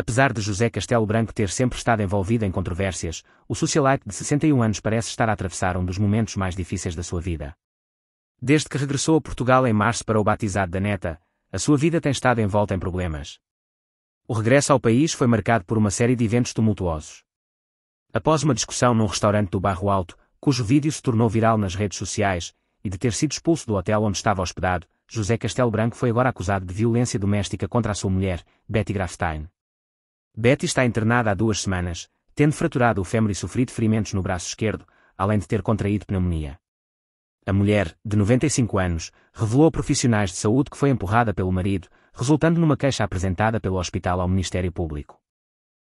Apesar de José Castelo Branco ter sempre estado envolvido em controvérsias, o socialite de 61 anos parece estar a atravessar um dos momentos mais difíceis da sua vida. Desde que regressou a Portugal em março para o batizado da neta, a sua vida tem estado envolta em problemas. O regresso ao país foi marcado por uma série de eventos tumultuosos. Após uma discussão num restaurante do Barro Alto, cujo vídeo se tornou viral nas redes sociais, e de ter sido expulso do hotel onde estava hospedado, José Castelo Branco foi agora acusado de violência doméstica contra a sua mulher, Betty Grafstein. Betty está internada há duas semanas, tendo fraturado o fêmur e sofrido ferimentos no braço esquerdo, além de ter contraído pneumonia. A mulher, de 95 anos, revelou a profissionais de saúde que foi empurrada pelo marido, resultando numa queixa apresentada pelo hospital ao Ministério Público.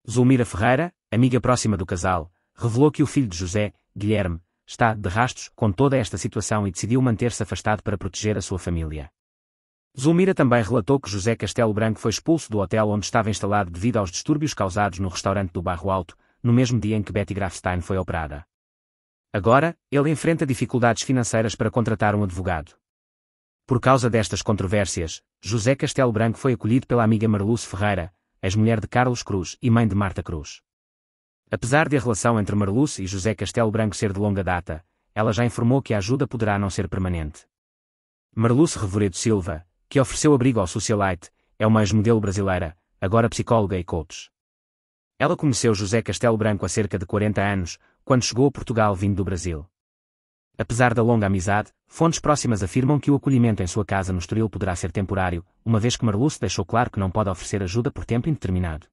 Zulmira Ferreira, amiga próxima do casal, revelou que o filho de José, Guilherme, está de rastos com toda esta situação e decidiu manter-se afastado para proteger a sua família. Zulmira também relatou que José Castelo Branco foi expulso do hotel onde estava instalado devido aos distúrbios causados no restaurante do Barro Alto, no mesmo dia em que Betty Grafstein foi operada. Agora, ele enfrenta dificuldades financeiras para contratar um advogado. Por causa destas controvérsias, José Castelo Branco foi acolhido pela amiga Marluce Ferreira, ex-mulher de Carlos Cruz e mãe de Marta Cruz. Apesar de a relação entre Marluce e José Castelo Branco ser de longa data, ela já informou que a ajuda poderá não ser permanente. Marluce Revoredo Silva, que ofereceu abrigo ao socialite, é uma ex-modelo brasileira, agora psicóloga e coach. Ela conheceu José Castelo Branco há cerca de 40 anos, quando chegou a Portugal vindo do Brasil. Apesar da longa amizade, fontes próximas afirmam que o acolhimento em sua casa no Estoril poderá ser temporário, uma vez que Marluce deixou claro que não pode oferecer ajuda por tempo indeterminado.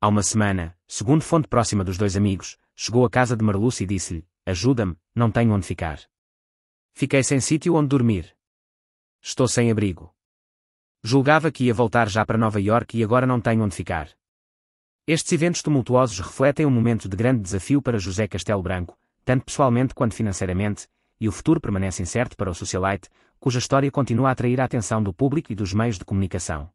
Há uma semana, segundo fonte próxima dos dois amigos, chegou à casa de Marluce e disse-lhe, ajuda-me, não tenho onde ficar. Fiquei sem sítio onde dormir. Estou sem abrigo. Julgava que ia voltar já para Nova York e agora não tenho onde ficar. Estes eventos tumultuosos refletem um momento de grande desafio para José Castelo Branco, tanto pessoalmente quanto financeiramente, e o futuro permanece incerto para o socialite, cuja história continua a atrair a atenção do público e dos meios de comunicação.